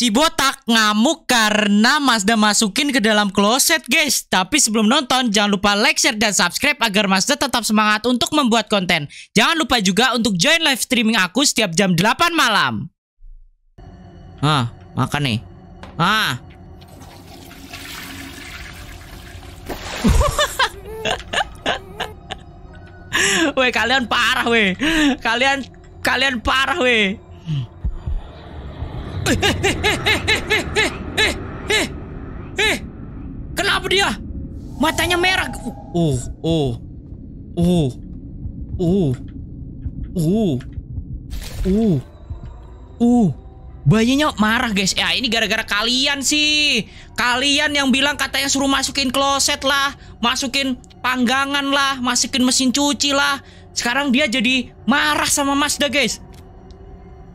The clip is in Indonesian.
Si botak ngamuk karena Mazda masukin ke dalam kloset guys Tapi sebelum nonton jangan lupa like, share, dan subscribe Agar Mazda tetap semangat untuk membuat konten Jangan lupa juga untuk join live streaming aku setiap jam 8 malam Ah, makan nih Ah Weh kalian parah weh Kalian, kalian parah weh Kenapa dia? Matanya merah. Oh, oh. Oh. Oh. Oh. Oh. Oh. Bayinya marah guys. Ya ini gara-gara kalian sih. Kalian yang bilang katanya suruh masukin kloset lah. Masukin panggangan lah. Masukin mesin cuci lah. Sekarang dia jadi marah sama Mas guys.